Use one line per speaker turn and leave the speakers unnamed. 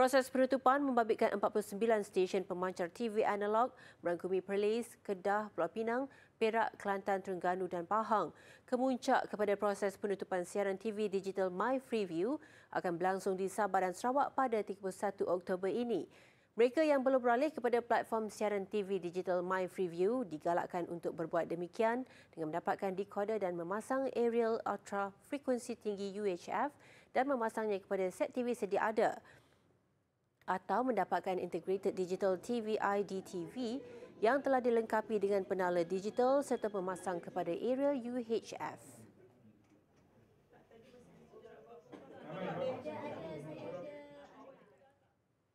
Proses penutupan membabitkan 49 stesen pemancar TV analog merangkumi Perlis, Kedah, Pulau Pinang, Perak, Kelantan, Terengganu dan Pahang. Kemuncak kepada proses penutupan siaran TV digital My Freeview akan berlangsung di Sabah dan Sarawak pada 31 Oktober ini. Mereka yang belum beralih kepada platform siaran TV digital My Freeview digalakkan untuk berbuat demikian dengan mendapatkan decoder dan memasang aerial ultra frekuensi tinggi UHF dan memasangnya kepada set TV sedia ada atau mendapatkan integrated digital TV IDTV yang telah dilengkapi dengan penala digital serta pemasang kepada area UHF.